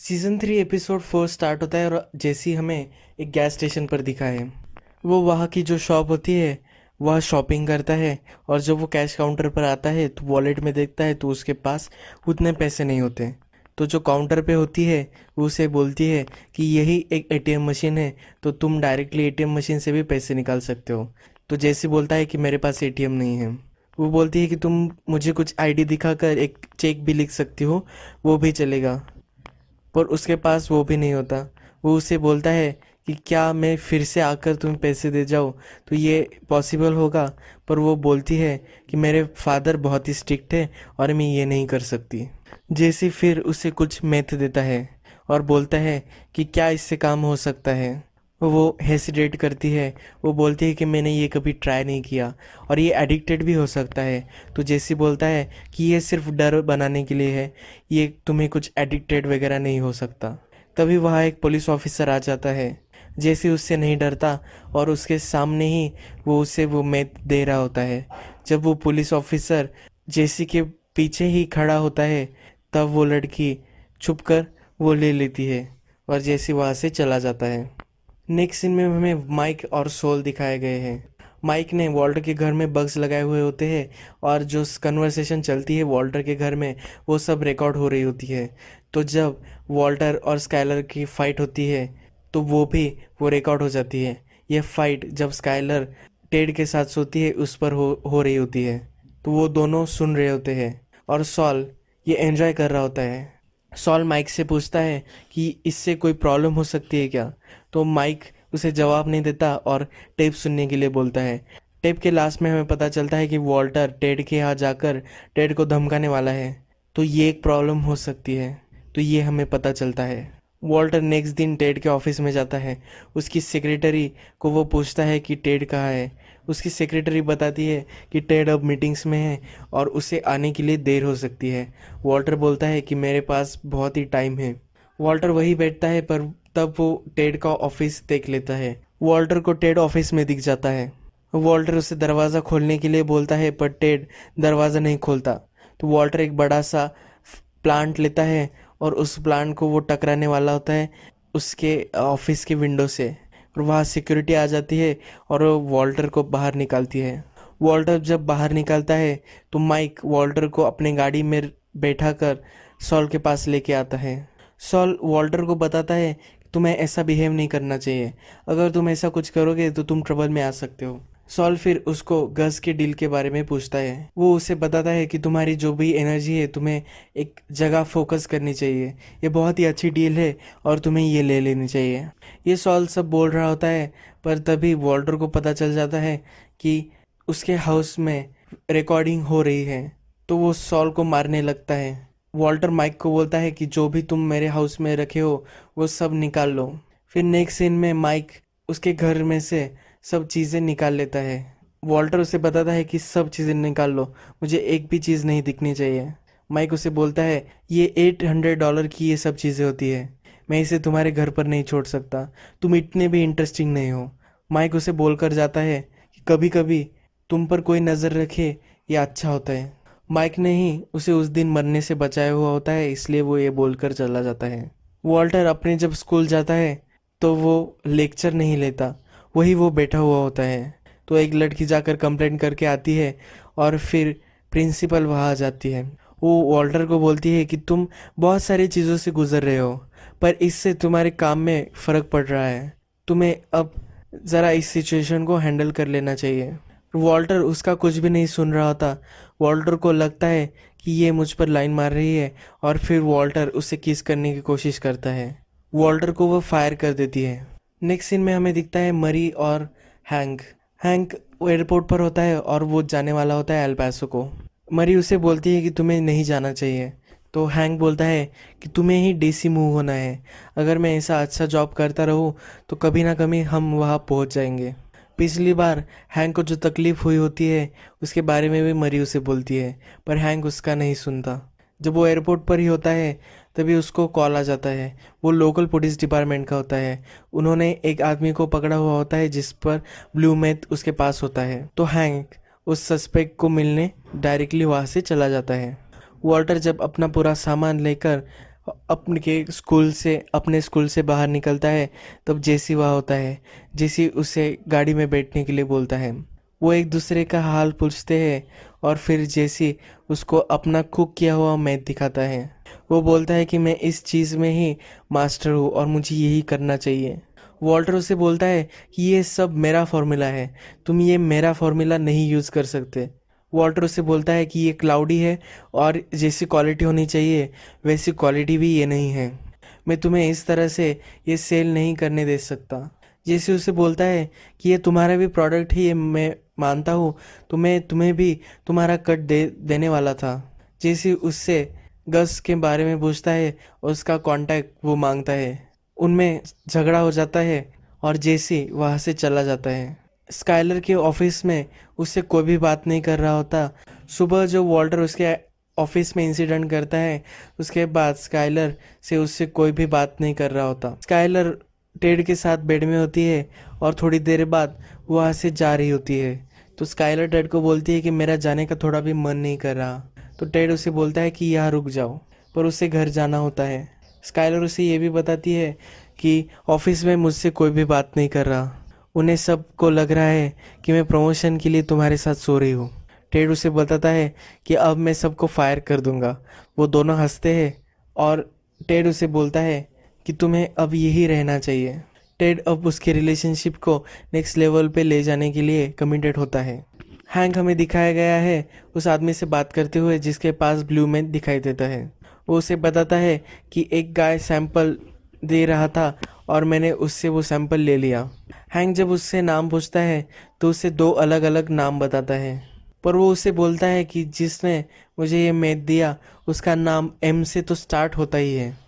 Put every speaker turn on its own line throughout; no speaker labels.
season three episode four start होता है और जैसी हमें एक गैस स्टेशन पर दिखा है वो वहाँ की जो शॉप होती है वह शॉपिंग करता है और जब वो कैश काउंटर पर आता है तो वॉलेट में देखता है तो उसके पास उतने पैसे नहीं होते तो जो काउंटर पे होती है वो उसे बोलती है कि यही एक एटीएम मशीन है तो तुम डायरेक्टली एटीएम मशीन से भी पैसे निकाल सकते हो तो जैसे बोलता है कि मेरे पास एटीएम नहीं है वो बोलती है कि तुम मुझे कुछ आईडी दिखाकर एक चेक भी लिख सकती हो वो भी चलेगा पर उसके पास वो भी नहीं होता वो उसे बोलता है कि क्या मैं फिर से आकर तुम पैसे दे जाओ तो ये पॉसिबल होगा पर वो बोलती है कि मेरे फादर बहुत ही स्ट्रिक्ट है और मैं ये नहीं कर सकती जेसी फिर उसे कुछ मेथ देता है और बोलता है कि क्या इससे काम हो सकता है वो हेसिडेट करती है वो बोलती है कि मैंने ये कभी ट्राई नहीं किया और ये एडिक्टेड भी हो सकता है तो जेसी बोलता है कि ये सिर्फ डर बनाने के लिए है ये तुम्हें कुछ एडिक्टेड वगैरह नहीं हो सकता तभी वहाँ एक पुलिस ऑफिसर आ जाता है जैसे उससे नहीं डरता और उसके सामने ही वो उसे वो मैथ दे रहा होता है जब वो पुलिस ऑफिसर जैसी के पीछे ही खड़ा होता है तब वो लड़की छुप कर वो ले लेती है और जैसी वहाँ से चला जाता है नेक्स्ट सीन में हमें माइक और सोल दिखाए गए हैं माइक ने वॉल्टर के घर में बग्स लगाए हुए होते हैं और जो कन्वर्सेशन चलती है वॉल्टर के घर में वो सब रिकॉर्ड हो रही होती है तो जब वॉल्टर और स्काइलर की फ़ाइट होती है तो वो भी वो रिकॉर्ड हो जाती है यह फ़ाइट जब स्काइलर टेड के साथ सोती है उस पर हो हो रही होती है तो वो दोनों सुन रहे होते हैं और सॉल ये एंजॉय कर रहा होता है सॉल माइक से पूछता है कि इससे कोई प्रॉब्लम हो सकती है क्या तो माइक उसे जवाब नहीं देता और टेप सुनने के लिए बोलता है टेप के लास्ट में हमें पता चलता है कि वॉल्टर टेड के यहाँ जाकर टेड को धमकाने वाला है तो ये एक प्रॉब्लम हो सकती है तो ये हमें पता चलता है वॉल्टर नेक्स्ट दिन टेड के ऑफिस में जाता है उसकी सेक्रेटरी को वो पूछता है कि टेड कहाँ है उसकी सेक्रेटरी बताती है कि टेड अब मीटिंग्स में है और उसे आने के लिए देर हो सकती है वॉल्टर बोलता है कि मेरे पास बहुत ही टाइम है वॉल्टर वही बैठता है पर तब वो टेड का ऑफिस देख लेता है वॉल्टर को टेड ऑफिस में दिख जाता है वॉल्टर उसे दरवाज़ा खोलने के लिए बोलता है पर टेड दरवाज़ा नहीं खोलता तो वॉल्टर एक बड़ा सा प्लांट लेता है और उस प्लांट को वो टकराने वाला होता है उसके ऑफिस के विंडो से और वहाँ सिक्योरिटी आ जाती है और वॉल्टर को बाहर निकालती है वॉल्टर जब बाहर निकलता है तो माइक वॉल्टर को अपने गाड़ी में बैठा कर सॉल के पास लेके आता है सॉल वॉल्टर को बताता है तुम्हें ऐसा बिहेव नहीं करना चाहिए अगर तुम ऐसा कुछ करोगे तो तुम ट्रबल में आ सकते हो सॉल फिर उसको गज के डील के बारे में पूछता है वो उसे बताता है कि तुम्हारी जो भी एनर्जी है तुम्हें एक जगह फोकस करनी चाहिए ये बहुत ही अच्छी डील है और तुम्हें ये ले लेनी चाहिए ये सॉल सब बोल रहा होता है पर तभी वॉल्टर को पता चल जाता है कि उसके हाउस में रिकॉर्डिंग हो रही है तो वो सॉल को मारने लगता है वॉल्टर माइक को बोलता है कि जो भी तुम मेरे हाउस में रखे हो वो सब निकाल लो फिर नेक्स्ट सीन में माइक उसके घर में से सब चीज़ें निकाल लेता है वॉल्टर उसे बताता है कि सब चीज़ें निकाल लो मुझे एक भी चीज़ नहीं दिखनी चाहिए माइक उसे बोलता है ये एट हंड्रेड डॉलर की ये सब चीज़ें होती है मैं इसे तुम्हारे घर पर नहीं छोड़ सकता तुम इतने भी इंटरेस्टिंग नहीं हो माइक उसे बोल कर जाता है कि कभी कभी तुम पर कोई नज़र रखे ये अच्छा होता है माइक ने ही उसे उस दिन मरने से बचाया हुआ होता है इसलिए वो ये बोलकर चला जाता है वॉल्टर अपने जब स्कूल जाता है तो वो लेक्चर नहीं लेता वही वो बैठा हुआ होता है तो एक लड़की जाकर कंप्लेंट करके आती है और फिर प्रिंसिपल वहाँ आ जाती है वो वॉल्टर को बोलती है कि तुम बहुत सारी चीज़ों से गुजर रहे हो पर इससे तुम्हारे काम में फ़र्क पड़ रहा है तुम्हें अब ज़रा इस सिचुएशन को हैंडल कर लेना चाहिए वॉल्टर उसका कुछ भी नहीं सुन रहा था वॉल्टर को लगता है कि ये मुझ पर लाइन मार रही है और फिर वॉल्टर उसे किस करने की कोशिश करता है वॉल्टर को वह फायर कर देती है नेक्स्ट सीन में हमें दिखता है मरी और हैंक हैंक एयरपोर्ट पर होता है और वो जाने वाला होता है एल्पैसो को मरी उसे बोलती है कि तुम्हें नहीं जाना चाहिए तो हैंक बोलता है कि तुम्हें ही डीसी मूव होना है अगर मैं ऐसा अच्छा जॉब करता रहूँ तो कभी ना कभी हम वहाँ पहुँच जाएंगे पिछली बार हैंक को जो तकलीफ़ हुई होती है उसके बारे में भी मरी उसे बोलती है पर हैंक उसका नहीं सुनता जब वो एयरपोर्ट पर ही होता है तभी उसको कॉल आ जाता है वो लोकल पुलिस डिपार्टमेंट का होता है उन्होंने एक आदमी को पकड़ा हुआ होता है जिस पर ब्लू मेथ उसके पास होता है तो हैंक उस सस्पेक्ट को मिलने डायरेक्टली वहाँ से चला जाता है वॉल्टर जब अपना पूरा सामान लेकर अपने के स्कूल से अपने स्कूल से बाहर निकलता है तब जेसी वहाँ होता है जेसी उसे गाड़ी में बैठने के लिए बोलता है वो एक दूसरे का हाल पूछते हैं और फिर जेसी उसको अपना कुक किया हुआ मैथ दिखाता है वो बोलता है कि मैं इस चीज़ में ही मास्टर हूँ और मुझे यही करना चाहिए वॉल्टर उसे बोलता है कि ये सब मेरा फॉर्मूला है तुम ये मेरा फॉर्मूला नहीं यूज़ कर सकते वॉल्टर उसे बोलता है कि ये क्लाउडी है और जैसी क्वालिटी होनी चाहिए वैसी क्वालिटी भी ये नहीं है मैं तुम्हें इस तरह से ये सेल नहीं करने दे सकता जैसे उसे बोलता है कि ये तुम्हारा भी प्रोडक्ट ही ये मैं मानता हूँ तुम्हें तुम्हें भी तुम्हारा कट दे देने वाला था जैसे उससे गस के बारे में पूछता है और उसका कांटेक्ट वो मांगता है उनमें झगड़ा हो जाता है और जैसे वहाँ से चला जाता है स्काइलर के ऑफिस में उससे कोई भी बात नहीं कर रहा होता सुबह जो वॉल्टर उसके ऑफिस में इंसिडेंट करता है उसके बाद स्काइलर से उससे कोई भी बात नहीं कर रहा होता स्काइलर टेड के साथ बेड में होती है और थोड़ी देर बाद वहाँ से जा रही होती है तो स्काइलर टेड को बोलती है कि मेरा जाने का थोड़ा भी मन नहीं कर रहा तो टेड उसे बोलता है कि यहाँ रुक जाओ पर उसे घर जाना होता है स्काइलर उसे ये भी बताती है कि ऑफिस में मुझसे कोई भी बात नहीं कर रहा उन्हें सबको लग रहा है कि मैं प्रमोशन के लिए तुम्हारे साथ सो रही हूँ टेड उसे बताता है कि अब मैं सबको फायर कर दूंगा वो दोनों हंसते हैं और टेड उसे बोलता है कि तुम्हें अब यही रहना चाहिए टेड अब उसके रिलेशनशिप को नेक्स्ट लेवल पे ले जाने के लिए कमिटेड होता है हैंक हमें दिखाया गया है उस आदमी से बात करते हुए जिसके पास ब्लू मैन दिखाई देता है वो उसे बताता है कि एक गाय सैंपल दे रहा था और मैंने उससे वो सैंपल ले लिया हैंक जब उससे नाम पूछता है तो उसे दो अलग अलग नाम बताता है पर वो उसे बोलता है कि जिसने मुझे ये मैथ दिया उसका नाम एम से तो स्टार्ट होता ही है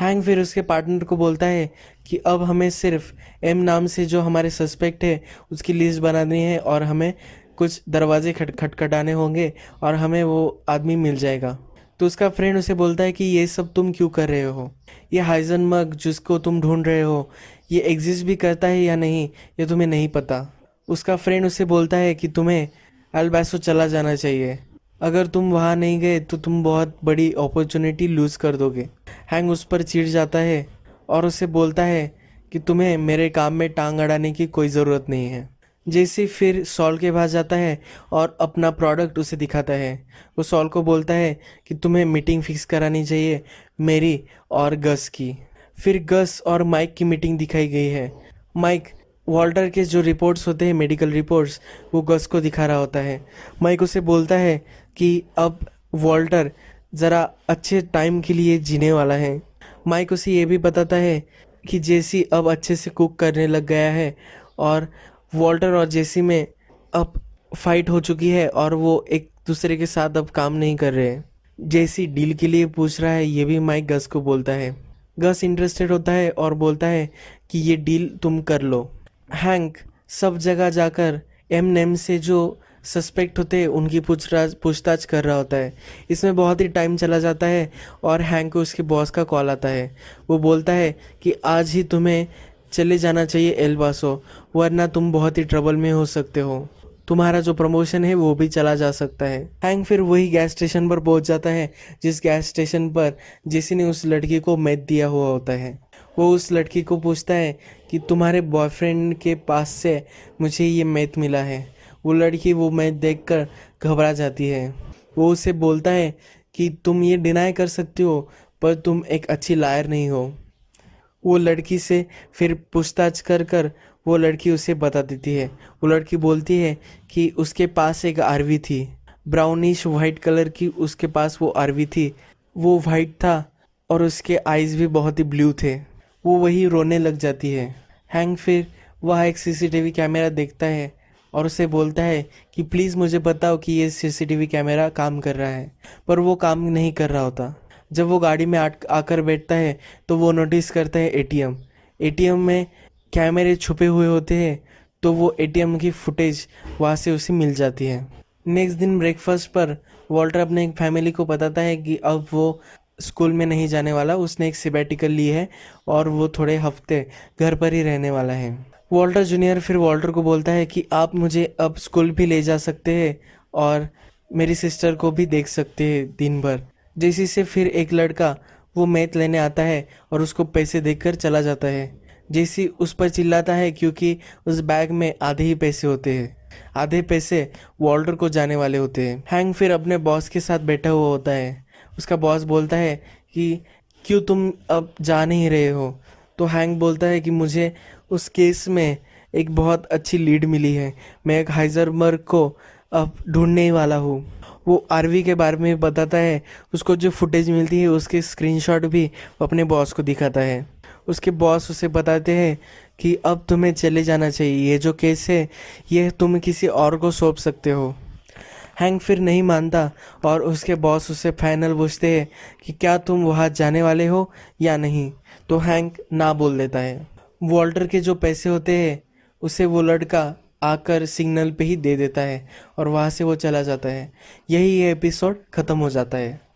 हैंग फिर उसके पार्टनर को बोलता है कि अब हमें सिर्फ एम नाम से जो हमारे सस्पेक्ट है उसकी लिस्ट बनानी है और हमें कुछ दरवाजे खट खटखटाने होंगे और हमें वो आदमी मिल जाएगा तो उसका फ्रेंड उसे बोलता है कि ये सब तुम क्यों कर रहे हो ये हाइजन मग जिसको तुम ढूंढ रहे हो ये एग्जिस्ट भी करता है या नहीं ये तुम्हें नहीं पता उसका फ्रेंड उसे बोलता है कि तुम्हें अल्बैसो चला जाना चाहिए अगर तुम वहाँ नहीं गए तो तुम बहुत बड़ी अपॉर्चुनिटी लूज़ कर दोगे हैंग उस पर चिढ़ जाता है और उसे बोलता है कि तुम्हें मेरे काम में टांग अड़ाने की कोई ज़रूरत नहीं है जैसे फिर सॉल के पास जाता है और अपना प्रोडक्ट उसे दिखाता है वो सॉल को बोलता है कि तुम्हें मीटिंग फिक्स करानी चाहिए मेरी और गस की फिर गस और माइक की मीटिंग दिखाई गई है माइक वॉल्टर के जो रिपोर्ट्स होते हैं मेडिकल रिपोर्ट्स वो गस को दिखा रहा होता है माइक उसे बोलता है कि अब वॉल्टर ज़रा अच्छे टाइम के लिए जीने वाला है माइक उसे ये भी बताता है कि जेसी अब अच्छे से कुक करने लग गया है और वॉल्टर और जेसी में अब फाइट हो चुकी है और वो एक दूसरे के साथ अब काम नहीं कर रहे हैं जेसी डील के लिए पूछ रहा है ये भी माइक गस को बोलता है गस इंटरेस्टेड होता है और बोलता है कि ये डील तुम कर लो हैंक सब जगह जाकर एम से जो सस्पेक्ट होते हैं उनकी पूछताछ पूछताछ कर रहा होता है इसमें बहुत ही टाइम चला जाता है और हैंक को उसके बॉस का कॉल आता है वो बोलता है कि आज ही तुम्हें चले जाना चाहिए एलबासो वरना तुम बहुत ही ट्रबल में हो सकते हो तुम्हारा जो प्रमोशन है वो भी चला जा सकता है हैंग फिर वही गैस स्टेशन पर पहुंच जाता है जिस गैस स्टेशन पर जेसी ने उस लड़की को मैद दिया हुआ होता है वो उस लड़की को पूछता है कि तुम्हारे बॉयफ्रेंड के पास से मुझे ये मैथ मिला है वो लड़की वो मैच देख घबरा जाती है वो उसे बोलता है कि तुम ये डिनाई कर सकते हो पर तुम एक अच्छी लायर नहीं हो वो लड़की से फिर पूछताछ कर कर वो लड़की उसे बता देती है वो लड़की बोलती है कि उसके पास एक आरवी थी ब्राउनिश वाइट कलर की उसके पास वो आरवी थी वो वाइट था और उसके आइज़ भी बहुत ही ब्लू थे वो वही रोने लग जाती है हैंग फिर वह एक सीसीटीवी कैमरा देखता है और उसे बोलता है कि प्लीज़ मुझे बताओ कि ये सीसीटीवी कैमरा काम कर रहा है पर वो काम नहीं कर रहा होता जब वो गाड़ी में आकर बैठता है तो वो नोटिस करता है एटीएम एटीएम में कैमरे छुपे हुए होते हैं तो वो एटीएम की फुटेज वहाँ से उसे मिल जाती है नेक्स्ट दिन ब्रेकफास्ट पर वॉल्टर अपने एक फैमिली को बताता है कि अब वो स्कूल में नहीं जाने वाला उसने एक सिबेटिकल ली है और वो थोड़े हफ्ते घर पर ही रहने वाला है वॉल्टर जूनियर फिर वॉल्टर को बोलता है कि आप मुझे अब स्कूल भी ले जा सकते हैं और मेरी सिस्टर को भी देख सकते हैं दिन भर जैसी से फिर एक लड़का वो मैथ लेने आता है और उसको पैसे देकर चला जाता है जैसे उस पर चिल्लाता है क्योंकि उस बैग में आधे ही पैसे होते हैं आधे पैसे वॉल्टर को जाने वाले होते हैं हैंग फिर अपने बॉस के साथ बैठा हुआ होता है उसका बॉस बोलता है कि क्यों तुम अब जा नहीं रहे हो तो हैंग बोलता है कि मुझे उस केस में एक बहुत अच्छी लीड मिली है मैं एक हाइजरबर्ग को अब ढूंढने ही वाला हूँ वो आरवी के बारे में बताता है उसको जो फुटेज मिलती है उसके स्क्रीनशॉट भी वो अपने बॉस को दिखाता है उसके बॉस उसे बताते हैं कि अब तुम्हें चले जाना चाहिए ये जो केस है ये तुम किसी और को सौंप सकते हो हैंग फिर नहीं मानता और उसके बॉस उससे फाइनल पूछते हैं कि क्या तुम वहाँ जाने वाले हो या नहीं तो हैंक ना बोल देता है वॉल्टर के जो पैसे होते हैं उसे वो लड़का आकर सिग्नल पे ही दे देता है और वहाँ से वो चला जाता है यही ये एपिसोड ख़त्म हो जाता है